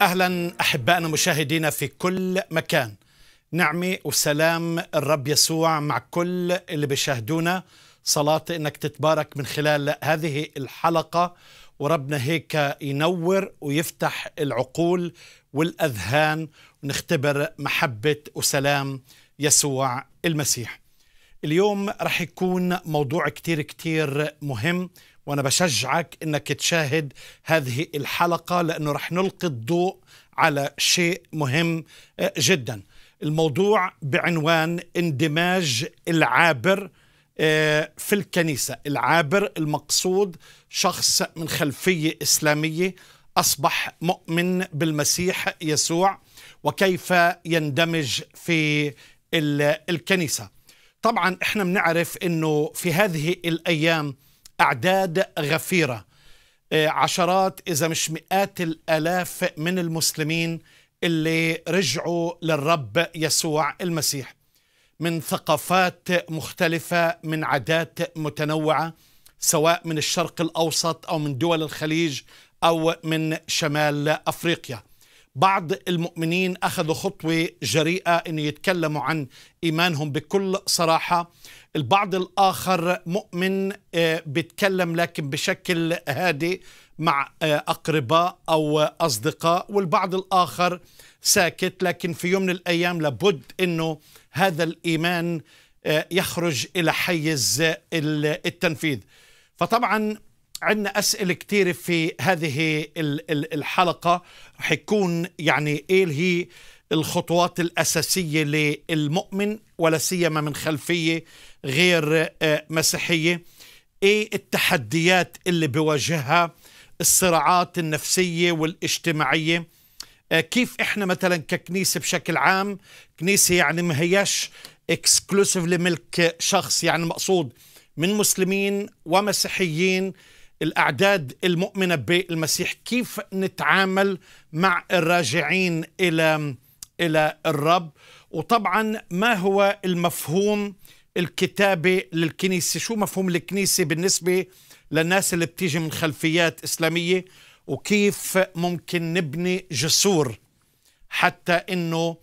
اهلا احبائنا مشاهدينا في كل مكان نعمه وسلام الرب يسوع مع كل اللي بيشاهدونا صلاتي انك تتبارك من خلال هذه الحلقه وربنا هيك ينور ويفتح العقول والاذهان ونختبر محبه وسلام يسوع المسيح اليوم رح يكون موضوع كتير كتير مهم وأنا بشجعك أنك تشاهد هذه الحلقة لأنه رح نلقي الضوء على شيء مهم آه، جدا الموضوع بعنوان اندماج العابر آه، في الكنيسة العابر المقصود شخص من خلفية إسلامية أصبح مؤمن بالمسيح يسوع وكيف يندمج في الكنيسة طبعا احنا بنعرف انه في هذه الايام اعداد غفيره آه، عشرات اذا مش مئات الالاف من المسلمين اللي رجعوا للرب يسوع المسيح من ثقافات مختلفه من عادات متنوعه سواء من الشرق الاوسط او من دول الخليج او من شمال افريقيا بعض المؤمنين أخذوا خطوة جريئة أن يتكلموا عن إيمانهم بكل صراحة البعض الآخر مؤمن آه، بيتكلم لكن بشكل هادئ مع آه، أقرباء أو أصدقاء والبعض الآخر ساكت لكن في يوم من الأيام لابد أنه هذا الإيمان آه، يخرج إلى حيز التنفيذ فطبعا عندنا أسئلة كثيرة في هذه الحلقة حيكون يعني إيه هي الخطوات الأساسية للمؤمن ولا سيما من خلفية غير آه، مسيحية إيه التحديات اللي بيواجهها الصراعات النفسية والاجتماعية آه، كيف إحنا مثلا ككنيسة بشكل عام كنيسة يعني ما هياش اكسكلوسيف لملك شخص يعني مقصود من مسلمين ومسيحيين الأعداد المؤمنة بالمسيح كيف نتعامل مع الراجعين إلى إلى الرب وطبعا ما هو المفهوم الكتابي للكنيسة شو مفهوم الكنيسة بالنسبة للناس اللي بتيجي من خلفيات إسلامية وكيف ممكن نبني جسور حتى أنه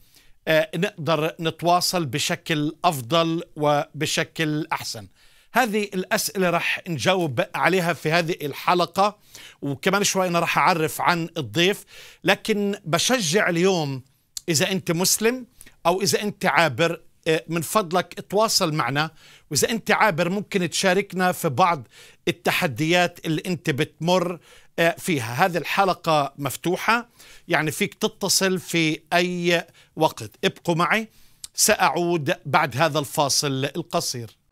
آه، نقدر نتواصل بشكل أفضل وبشكل أحسن هذه الأسئلة راح نجاوب عليها في هذه الحلقة وكمان شوي أنا راح أعرف عن الضيف لكن بشجع اليوم إذا أنت مسلم أو إذا أنت عابر آه، من فضلك تواصل معنا وإذا أنت عابر ممكن تشاركنا في بعض التحديات اللي أنت بتمر آه، فيها هذه الحلقة مفتوحة يعني فيك تتصل في أي وقت ابقوا معي سأعود بعد هذا الفاصل القصير